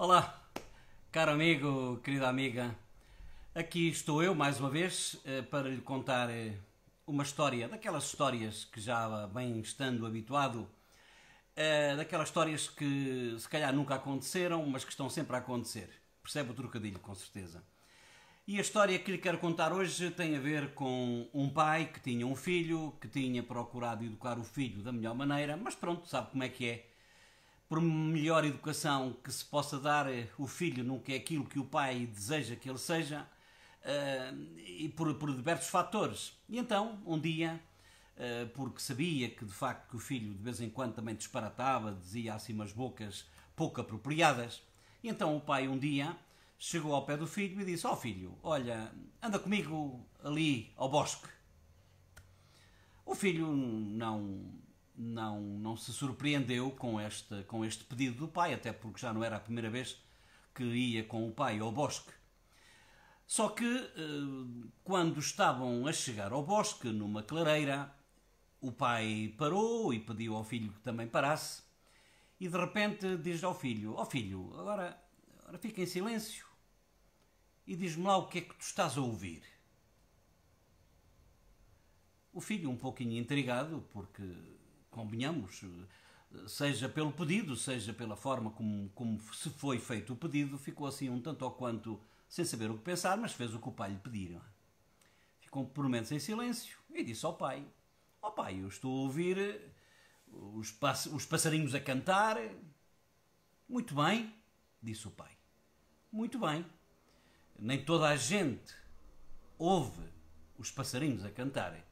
Olá, caro amigo, querida amiga. Aqui estou eu mais uma vez eh, para lhe contar eh, uma história, daquelas histórias que já bem estando habituado, eh, daquelas histórias que se calhar nunca aconteceram, mas que estão sempre a acontecer. Percebe o trocadilho, com certeza. E a história que lhe quero contar hoje tem a ver com um pai que tinha um filho, que tinha procurado educar o filho da melhor maneira, mas pronto, sabe como é que é por melhor educação que se possa dar, eh, o filho nunca é aquilo que o pai deseja que ele seja, eh, e por, por diversos fatores. E então, um dia, eh, porque sabia que de facto que o filho de vez em quando também disparatava, dizia assim umas bocas pouco apropriadas, e então o pai um dia chegou ao pé do filho e disse: Ó oh, filho, olha, anda comigo ali ao bosque. O filho não não, não se surpreendeu com este, com este pedido do pai, até porque já não era a primeira vez que ia com o pai ao bosque. Só que, eh, quando estavam a chegar ao bosque, numa clareira, o pai parou e pediu ao filho que também parasse, e de repente diz ao filho: Ó oh filho, agora, agora fica em silêncio e diz-me lá o que é que tu estás a ouvir. O filho, um pouquinho intrigado, porque convenhamos, eh, seja pelo pedido, seja pela forma como, como se foi feito o pedido, ficou assim um tanto ou quanto sem saber o que pensar, mas fez o que o pai lhe pediu. É? Ficou por momentos em silêncio e disse ao pai: Ó oh pai, eu estou a ouvir eh, os, pass os passarinhos a cantar. Muito bem, disse o pai. Muito bem. Nem toda a gente ouve os passarinhos a cantarem.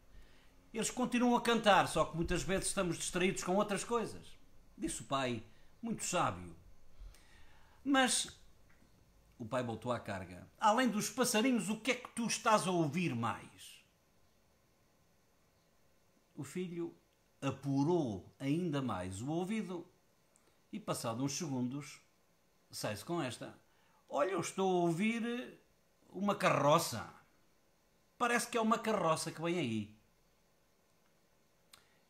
Eles continuam a cantar, só que muitas vezes estamos distraídos com outras coisas. Disse o pai, muito sábio. Mas o pai voltou à carga. Além dos passarinhos, o que é que tu estás a ouvir mais? O filho apurou ainda mais o ouvido e, passados uns segundos, sai-se com esta: Olha, eu estou a ouvir uma carroça. Parece que é uma carroça que vem aí.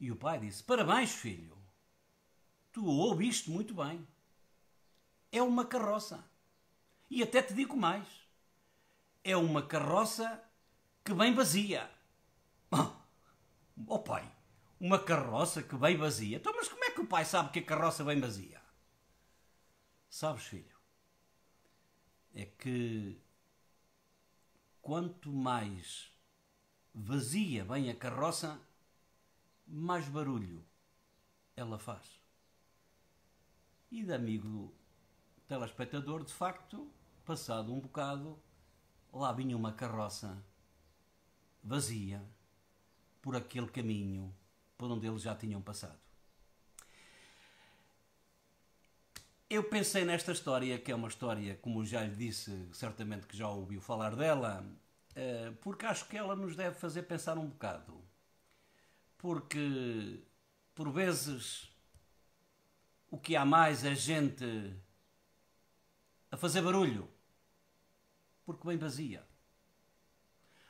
E o pai disse: Parabéns, filho, tu ouviste muito bem. É uma carroça. E até te digo mais: é uma carroça que bem vazia. Oh, pai, uma carroça que bem vazia. Então, mas como é que o pai sabe que a carroça bem vazia? Sabes, filho, é que quanto mais vazia bem a carroça, mais barulho ela faz. E de amigo telespectador, de facto, passado um bocado, lá vinha uma carroça vazia por aquele caminho por onde eles já tinham passado. Eu pensei nesta história, que é uma história, como já lhe disse, certamente que já ouviu falar dela, eh, porque acho que ela nos deve fazer pensar um bocado porque por vezes o que há mais é gente a fazer barulho, porque bem vazia.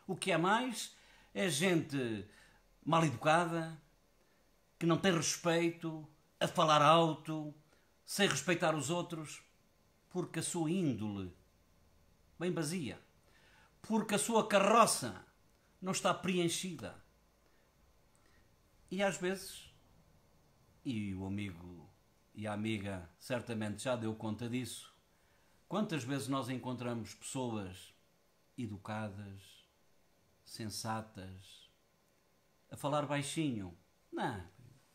O que há mais é gente mal educada, que não tem respeito, a falar alto, sem respeitar os outros, porque a sua índole bem vazia, porque a sua carroça não está preenchida e às vezes, e o amigo e a amiga certamente já deu conta disso, quantas vezes nós encontramos pessoas educadas, sensatas, a falar baixinho. Não,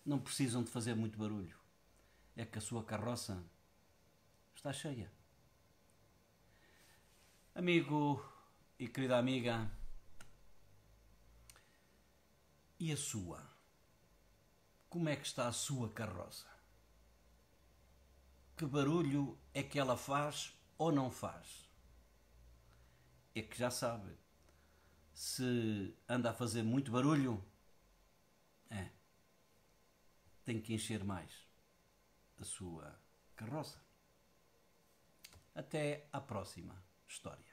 não precisam de fazer muito barulho. É que a sua carroça está cheia. Amigo e querida amiga, e a sua? Como é que está a sua carroça? Que barulho é que ela faz ou não faz? É que já sabe. Se anda a fazer muito barulho, é. Tem que encher mais a sua carroça. Até à próxima história.